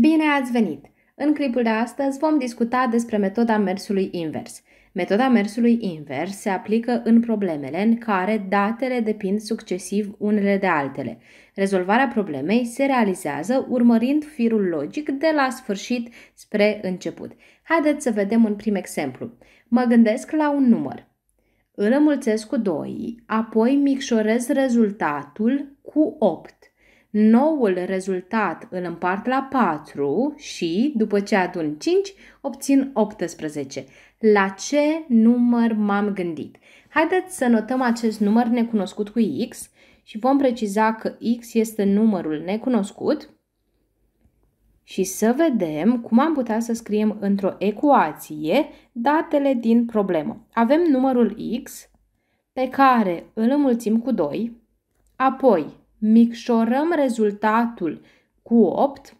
Bine ați venit! În clipul de astăzi vom discuta despre metoda mersului invers. Metoda mersului invers se aplică în problemele în care datele depind succesiv unele de altele. Rezolvarea problemei se realizează urmărind firul logic de la sfârșit spre început. Haideți să vedem un prim exemplu. Mă gândesc la un număr. Îl înmulțesc cu 2, apoi micșorez rezultatul cu 8. Noul rezultat îl împart la 4 și, după ce adun 5, obțin 18. La ce număr m-am gândit? Haideți să notăm acest număr necunoscut cu X și vom preciza că X este numărul necunoscut și să vedem cum am putea să scriem într-o ecuație datele din problemă. Avem numărul X pe care îl înmulțim cu 2, apoi micșorăm rezultatul cu 8,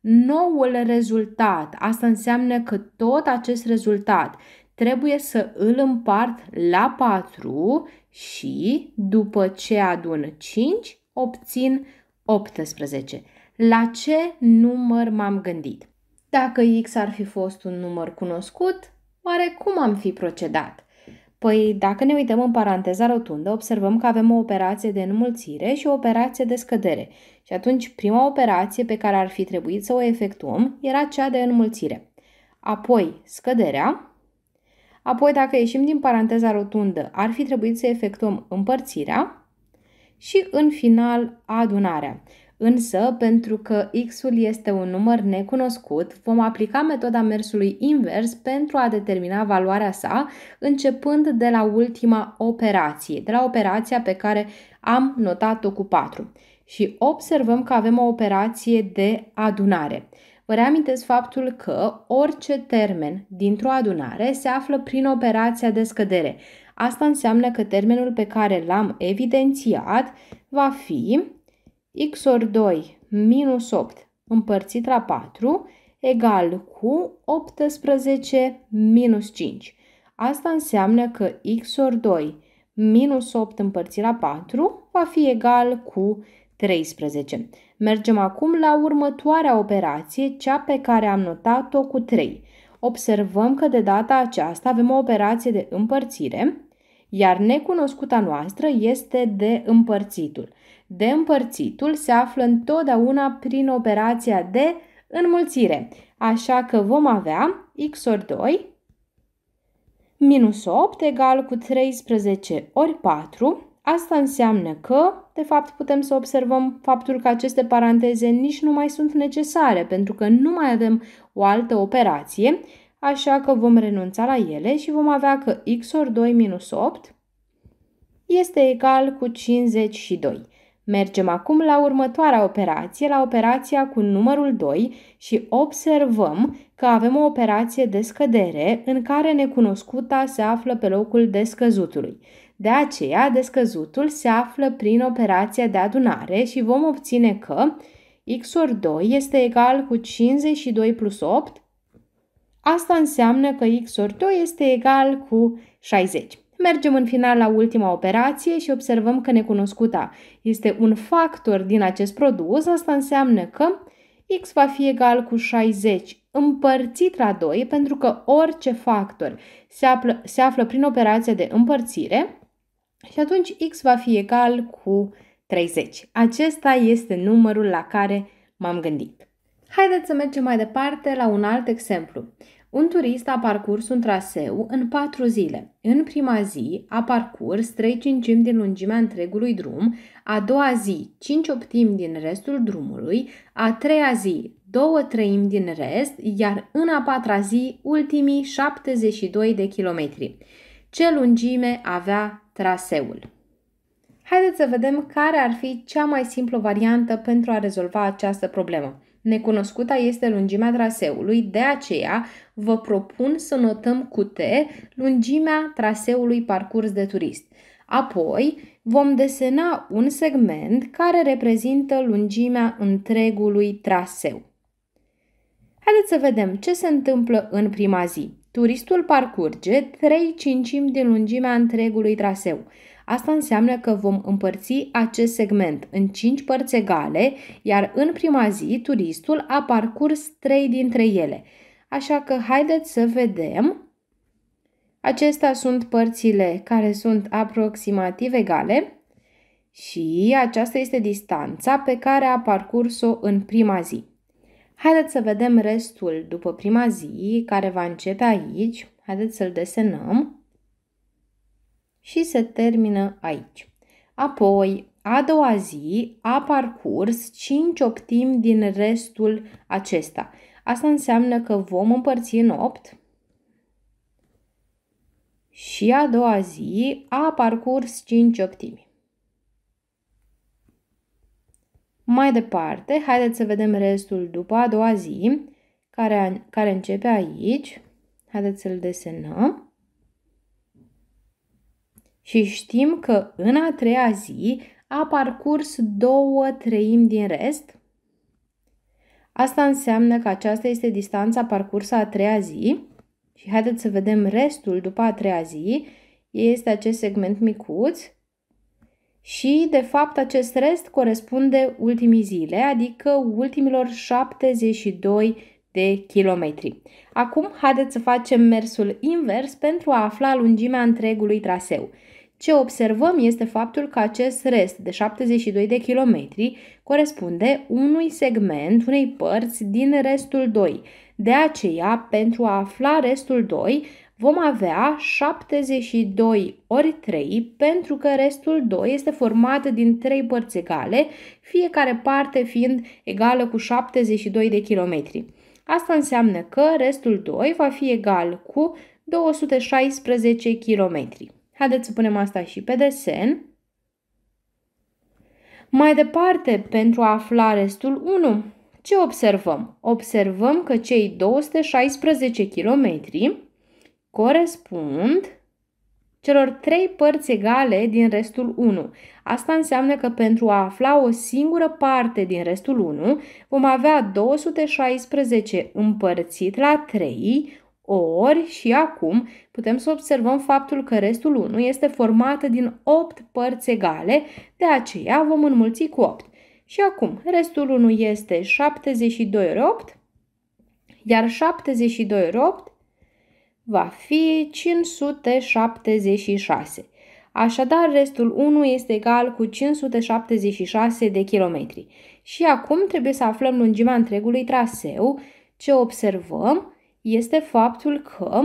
noul rezultat, asta înseamnă că tot acest rezultat trebuie să îl împart la 4 și după ce adun 5, obțin 18. La ce număr m-am gândit? Dacă X ar fi fost un număr cunoscut, oare cum am fi procedat? Păi, dacă ne uităm în paranteza rotundă, observăm că avem o operație de înmulțire și o operație de scădere. Și atunci, prima operație pe care ar fi trebuit să o efectuăm era cea de înmulțire. Apoi, scăderea. Apoi, dacă ieșim din paranteza rotundă, ar fi trebuit să efectuăm împărțirea. Și, în final, adunarea. Însă, pentru că x-ul este un număr necunoscut, vom aplica metoda mersului invers pentru a determina valoarea sa, începând de la ultima operație, de la operația pe care am notat-o cu 4. Și observăm că avem o operație de adunare. Vă reamintesc faptul că orice termen dintr-o adunare se află prin operația de scădere. Asta înseamnă că termenul pe care l-am evidențiat va fi x ori 2 minus 8 împărțit la 4 egal cu 18 minus 5. Asta înseamnă că x ori 2 minus 8 împărțit la 4 va fi egal cu 13. Mergem acum la următoarea operație, cea pe care am notat-o cu 3. Observăm că de data aceasta avem o operație de împărțire, iar necunoscuta noastră este de împărțitul de împărțitul se află întotdeauna prin operația de înmulțire, așa că vom avea x ori 2 minus 8 egal cu 13 ori 4. Asta înseamnă că, de fapt, putem să observăm faptul că aceste paranteze nici nu mai sunt necesare, pentru că nu mai avem o altă operație, așa că vom renunța la ele și vom avea că x ori 2 minus 8 este egal cu 52. Mergem acum la următoarea operație, la operația cu numărul 2 și observăm că avem o operație de scădere în care necunoscuta se află pe locul descăzutului. De aceea, descăzutul se află prin operația de adunare și vom obține că x ori 2 este egal cu 52 plus 8. Asta înseamnă că x ori 2 este egal cu 60. Mergem în final la ultima operație și observăm că necunoscuta este un factor din acest produs, asta înseamnă că x va fi egal cu 60 împărțit la 2 pentru că orice factor se află, se află prin operația de împărțire și atunci x va fi egal cu 30. Acesta este numărul la care m-am gândit. Haideți să mergem mai departe la un alt exemplu. Un turist a parcurs un traseu în patru zile. În prima zi a parcurs 3 cincimi din lungimea întregului drum, a doua zi 5 optimi din restul drumului, a treia zi 2 treimi din rest, iar în a patra zi ultimii 72 de kilometri. Ce lungime avea traseul? Haideți să vedem care ar fi cea mai simplă variantă pentru a rezolva această problemă. Necunoscuta este lungimea traseului, de aceea vă propun să notăm cu T lungimea traseului parcurs de turist. Apoi vom desena un segment care reprezintă lungimea întregului traseu. Haideți să vedem ce se întâmplă în prima zi. Turistul parcurge 3 cincimi din lungimea întregului traseu. Asta înseamnă că vom împărți acest segment în 5 părți egale, iar în prima zi turistul a parcurs 3 dintre ele. Așa că haideți să vedem. Acestea sunt părțile care sunt aproximativ egale și aceasta este distanța pe care a parcurs-o în prima zi. Haideți să vedem restul după prima zi, care va începe aici. Haideți să-l desenăm și se termină aici. Apoi, a doua zi a parcurs 5 optimi din restul acesta. Asta înseamnă că vom împărți în 8 și a doua zi a parcurs 5 optimi. Mai departe, haideți să vedem restul după a doua zi, care, care începe aici. Haideți să-l desenăm și știm că în a treia zi a parcurs două treimi din rest. Asta înseamnă că aceasta este distanța parcursă a treia zi și haideți să vedem restul după a treia zi. Este acest segment micuț și, de fapt, acest rest corespunde ultimii zile, adică ultimilor 72 de kilometri. Acum, haideți să facem mersul invers pentru a afla lungimea întregului traseu. Ce observăm este faptul că acest rest de 72 de kilometri corespunde unui segment, unei părți din restul 2. De aceea, pentru a afla restul 2, vom avea 72 ori 3 pentru că restul 2 este format din 3 părți egale, fiecare parte fiind egală cu 72 de kilometri. Asta înseamnă că restul 2 va fi egal cu 216 kilometri. Haideți să punem asta și pe desen. Mai departe, pentru a afla restul 1, ce observăm? Observăm că cei 216 km corespund celor trei părți egale din restul 1. Asta înseamnă că pentru a afla o singură parte din restul 1, vom avea 216 împărțit la 3 ori și acum putem să observăm faptul că restul 1 este formată din 8 părți egale, de aceea vom înmulți cu 8. Și acum, restul 1 este 72 ori 8, iar 72 ori 8 va fi 576. Așadar, restul 1 este egal cu 576 de kilometri. Și acum trebuie să aflăm lungimea întregului traseu, ce observăm este faptul că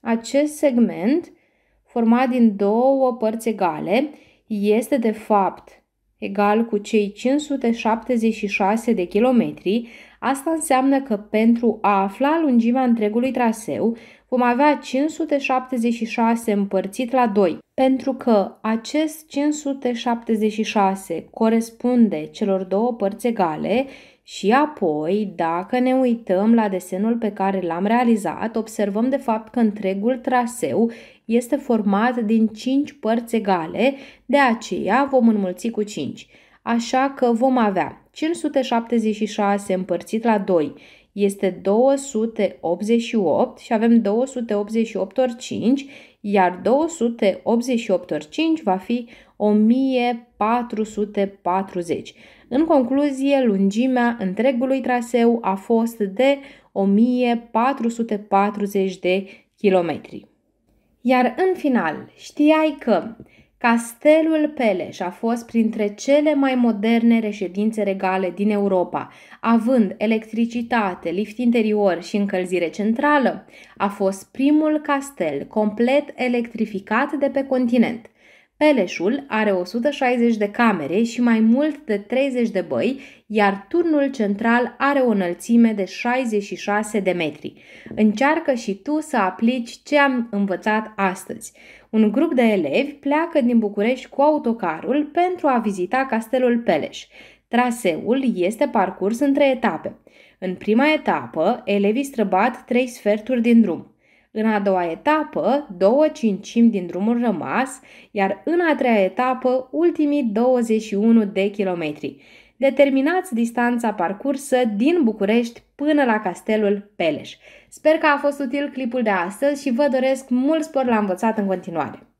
acest segment, format din două părți egale, este de fapt egal cu cei 576 de kilometri, asta înseamnă că pentru a afla lungimea întregului traseu vom avea 576 împărțit la 2, pentru că acest 576 corespunde celor două părți egale și apoi, dacă ne uităm la desenul pe care l-am realizat, observăm de fapt că întregul traseu este format din 5 părți egale, de aceea vom înmulți cu 5. Așa că vom avea 576 împărțit la 2 este 288 și avem 288 ori 5, iar 288 ori 5 va fi 1440. În concluzie, lungimea întregului traseu a fost de 1440 de kilometri. Iar în final, știai că Castelul Peleș a fost printre cele mai moderne reședințe regale din Europa, având electricitate, lift interior și încălzire centrală. A fost primul castel complet electrificat de pe continent. Peleșul are 160 de camere și mai mult de 30 de băi, iar turnul central are o înălțime de 66 de metri. Încearcă și tu să aplici ce am învățat astăzi. Un grup de elevi pleacă din București cu autocarul pentru a vizita castelul Peleș. Traseul este parcurs în trei etape. În prima etapă, elevii străbat trei sferturi din drum. În a doua etapă, două cincimi din drumul rămas, iar în a treia etapă, ultimii 21 de kilometri. Determinați distanța parcursă din București până la castelul Peleș. Sper că a fost util clipul de astăzi și vă doresc mult spor la învățat în continuare.